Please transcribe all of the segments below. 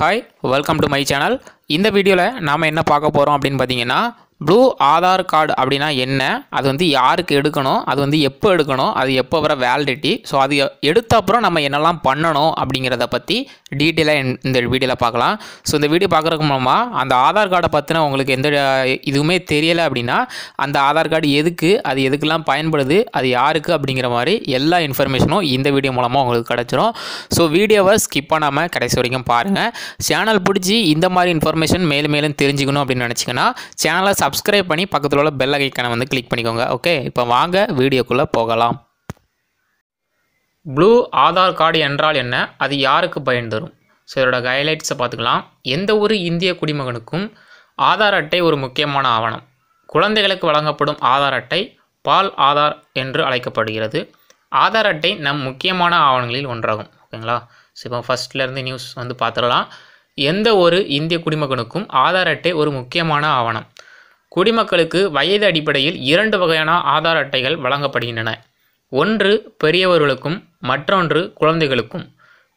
hi welcome to my channel இந்த வீடியோவில் நாம் என்ன பார்க்க போகிறோம் அப்படின்னு பார்த்தீங்கன்னா ப்ளூ ஆதார் கார்டு அப்படின்னா என்ன அது வந்து யாருக்கு எடுக்கணும் அது வந்து எப்போ எடுக்கணும் அது எப்போ வர வேலிடிட்டி ஸோ அது எடுத்த அப்புறம் நம்ம என்னெல்லாம் பண்ணணும் அப்படிங்கிறத பற்றி டீட்டெயிலாக இந்த வீடியோவில் பார்க்கலாம் ஸோ இந்த வீடியோ பார்க்குறதுக்கு மூலமாக அந்த ஆதார் கார்டை பற்றின உங்களுக்கு எந்த இதுவுமே தெரியலை அப்படின்னா அந்த ஆதார் கார்டு எதுக்கு அது எதுக்கெல்லாம் பயன்படுது அது யாருக்கு அப்படிங்கிற மாதிரி எல்லா இன்ஃபர்மேஷனும் இந்த வீடியோ மூலமாக உங்களுக்கு கிடச்சிரும் ஸோ வீடியோவை ஸ்கிப் பண்ணாமல் கடைசி வரைக்கும் பாருங்கள் சேனல் பிடிச்சி இந்த மாதிரி இன்ஃபர்மேஷன் மேலும் மேலும் தெரிஞ்சுக்கணும் அப்படின்னு நினச்சிங்கன்னா சேனலை சப்ஸ்கிரைப் பண்ணி பக்கத்தில் உள்ள பெல் ஐக்கானை வந்து கிளிக் பண்ணிக்கோங்க ஓகே இப்போ வாங்க வீடியோக்குள்ளே போகலாம் ப்ளூ ஆதார் கார்டு என்றால் என்ன அது யாருக்கு பயன் தரும் ஸோ இதோட கைலைட்ஸை பார்த்துக்கலாம் எந்த ஒரு இந்திய குடிமகனுக்கும் ஆதார் அட்டை ஒரு முக்கியமான ஆவணம் குழந்தைகளுக்கு வழங்கப்படும் ஆதார் அட்டை பால் ஆதார் என்று அழைக்கப்படுகிறது ஆதார் அட்டை நம் முக்கியமான ஆவணங்களில் ஒன்றாகும் ஓகேங்களா ஸோ இப்போ ஃபஸ்ட்லேருந்து நியூஸ் வந்து பார்த்துடலாம் எந்த ஒரு இந்திய குடிமகனுக்கும் ஆதார் அட்டை ஒரு முக்கியமான ஆவணம் குடிமக்களுக்கு வயது அடிப்படையில் இரண்டு வகையான ஆதார் அட்டைகள் வழங்கப்படுகின்றன ஒன்று பெரியவர்களுக்கும் மற்றொன்று குழந்தைகளுக்கும்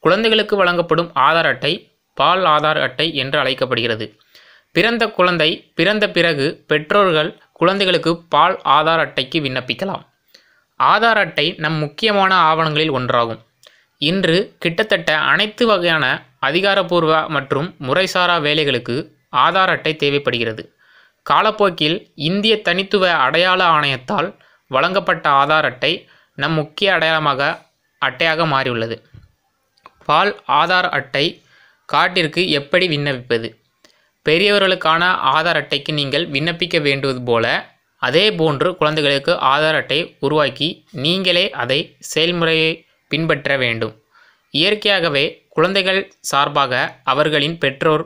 குழந்தைகளுக்கு வழங்கப்படும் ஆதார் அட்டை பால் ஆதார் அட்டை என்று அழைக்கப்படுகிறது பிறந்த குழந்தை பிறந்த பிறகு பெற்றோர்கள் குழந்தைகளுக்கு பால் ஆதார் அட்டைக்கு விண்ணப்பிக்கலாம் ஆதார் அட்டை நம் முக்கியமான ஆவணங்களில் ஒன்றாகும் இன்று கிட்டத்தட்ட அனைத்து வகையான அதிகாரப்பூர்வ மற்றும் முறைசாரா வேலைகளுக்கு ஆதார் அட்டை தேவைப்படுகிறது காலப்போக்கில் இந்திய தனித்துவ அடையாள ஆணையத்தால் வழங்கப்பட்ட ஆதார் அட்டை நம் முக்கிய அடையாளமாக அட்டையாக மாறியுள்ளது பால் ஆதார் அட்டை கார்டிற்கு எப்படி விண்ணப்பிப்பது பெரியவர்களுக்கான ஆதார் அட்டைக்கு நீங்கள் விண்ணப்பிக்க வேண்டுவது போல அதே போன்று குழந்தைகளுக்கு ஆதார் அட்டை உருவாக்கி நீங்களே அதை செயல்முறையை பின்பற்ற வேண்டும் இயற்கையாகவே குழந்தைகள் சார்பாக அவர்களின் பெற்றோர்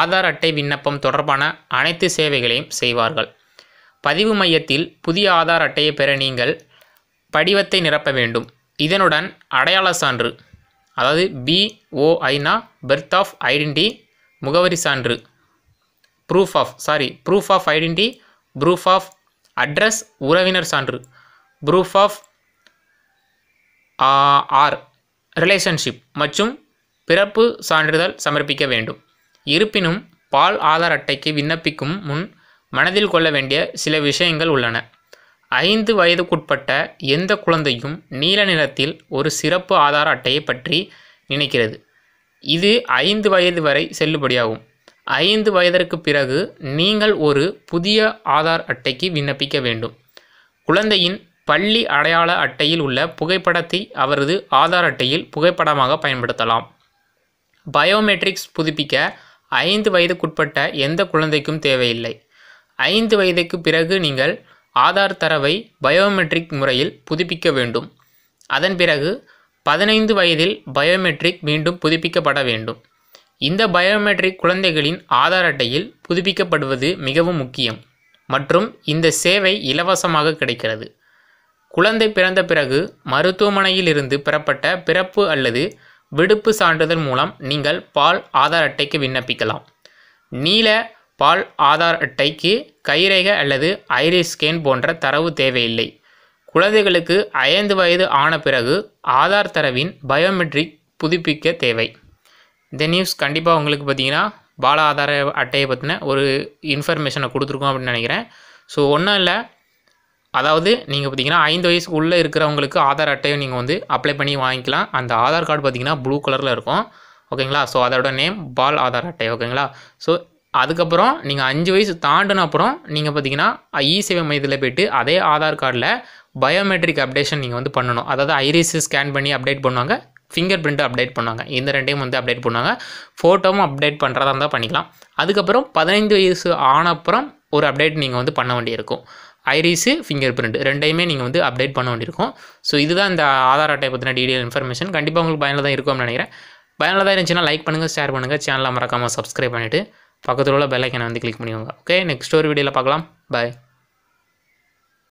ஆதார் அட்டை விண்ணப்பம் தொடர்பான அனைத்து சேவைகளையும் செய்வார்கள் பதிவு மையத்தில் புதிய ஆதார் அட்டையை பெற நீங்கள் படிவத்தை நிரப்ப வேண்டும் இதனுடன் அடையாள சான்று அதாவது பிஓஐனா பெர்த் ஆஃப் ஐடென்டி முகவரி சான்று proof of sorry proof of identity proof of address உறவினர் சான்று ப்ரூஃப் ஆஃப் ஆர் ரிலேஷன்ஷிப் மற்றும் பிறப்பு சான்றிதழ் சமர்ப்பிக்க வேண்டும் இருப்பினும் பால் ஆதார் அட்டைக்கு விண்ணப்பிக்கும் முன் மனதில் கொள்ள வேண்டிய சில விஷயங்கள் உள்ளன ஐந்து வயதுக்குட்பட்ட எந்த குழந்தையும் நீல நிறத்தில் ஒரு சிறப்பு ஆதார அட்டையை பற்றி நினைக்கிறது இது ஐந்து வயது வரை செல்லுபடியாகும் ஐந்து வயதிற்கு பிறகு நீங்கள் ஒரு புதிய ஆதார் அட்டைக்கு விண்ணப்பிக்க வேண்டும் குழந்தையின் பள்ளி அடையாள அட்டையில் உள்ள புகைப்படத்தை அவரது ஆதார் அட்டையில் புகைப்படமாக பயன்படுத்தலாம் பயோமெட்ரிக்ஸ் புதுப்பிக்க ஐந்து வயதுக்குட்பட்ட எந்த குழந்தைக்கும் தேவையில்லை ஐந்து வயதுக்கு பிறகு நீங்கள் ஆதார் தரவை பயோமெட்ரிக் முறையில் புதுப்பிக்க வேண்டும் அதன் பிறகு பதினைந்து வயதில் பயோமெட்ரிக் மீண்டும் புதுப்பிக்கப்பட வேண்டும் இந்த பயோமெட்ரிக் குழந்தைகளின் ஆதார் அட்டையில் புதுப்பிக்கப்படுவது மிகவும் முக்கியம் மற்றும் இந்த சேவை இலவசமாக கிடைக்கிறது குழந்தை பிறந்த பிறகு மருத்துவமனையிலிருந்து பெறப்பட்ட பிறப்பு அல்லது விடுப்பு சான்றிதழ் மூலம் நீங்கள் பால் ஆதார் அட்டைக்கு விண்ணப்பிக்கலாம் நீல பால் ஆதார் அட்டைக்கு கைரேக அல்லது ஐரிஸ் ஸ்கேன் போன்ற தரவு தேவையில்லை குழந்தைகளுக்கு ஐந்து வயது ஆன பிறகு ஆதார் தரவின் பயோமெட்ரிக் புதுப்பிக்க தேவை இந்த நியூஸ் கண்டிப்பாக உங்களுக்கு பார்த்திங்கன்னா பால ஆதார அட்டையை பற்றின ஒரு இன்ஃபர்மேஷனை கொடுத்துருக்கோம் அப்படின்னு நினைக்கிறேன் ஸோ ஒன்றும் இல்லை அதாவது நீங்கள் பார்த்தீங்கன்னா ஐந்து வயசு உள்ளே இருக்கிறவங்களுக்கு ஆதார் அட்டையை நீங்கள் வந்து அப்ளை பண்ணி வாங்கிக்கலாம் அந்த ஆதார் கார்டு பார்த்தீங்கன்னா ப்ளூ கலரில் இருக்கும் ஓகேங்களா ஸோ அதோட நேம் பால் ஆதார் அட்டை ஓகேங்களா ஸோ அதுக்கப்புறம் நீங்கள் அஞ்சு வயசு தாண்டின அப்புறம் நீங்கள் பார்த்தீங்கன்னா இ சேவை மையத்தில் போய்ட்டு அதே ஆதார் கார்டில் பயோமெட்ரிக் அப்டேஷன் நீங்கள் வந்து பண்ணணும் அதாவது ஐரிஸ் ஸ்கேன் பண்ணி அப்டேட் பண்ணுவாங்க ஃபிங்கர் பிரிண்ட்டு அப்டேட் பண்ணுவாங்க இந்த ரெண்டையும் வந்து அப்டேட் பண்ணுவாங்க ஃபோட்டோவும் அப்டேட் பண்ணுறதா இருந்தால் பண்ணிக்கலாம் அதுக்கப்புறம் பதினைந்து வயசு ஆனப்புறம் ஒரு அப்டேட் நீங்கள் வந்து பண்ண வேண்டியிருக்கும் ஐரிஸு ஃபிங்கர் பிரிண்ட் ரெண்டையுமே நீங்கள் வந்து அப்டேட் பண்ண வேண்டியிருக்கும் ஸோ இதுதான் இந்த ஆதார் அட்டை பற்றின டீடைல் இன்ஃபர்மேஷன் கண்டிப்பாக உங்களுக்கு பயனில் தான் இருக்கும்னு நினைக்கிறேன் பயனில் தான் இருந்துச்சுன்னா லைக் பண்ணுங்கள் ஷேர் பண்ணுங்கள் சேனலில் மறக்காமல் சப்ஸ்கிரைப் பண்ணிவிட்டு பக்கத்தில் உள்ள பெல்லைக்கனை வந்து கிளிக் பண்ணிக்கோங்க ஓகே நெக்ஸ்ட் ஒரு வீடியோவில் பார்க்கலாம் பாய்